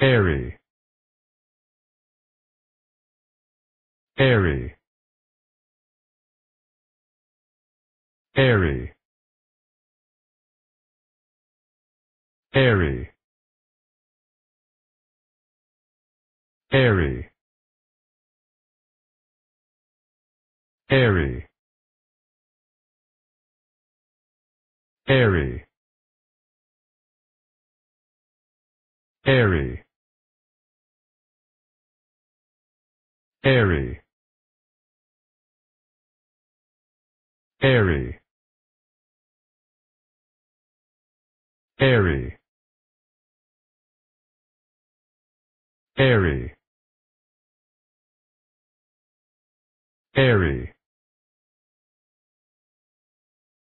airy airy airy airy airy airy airy airy airy airy airy airy airy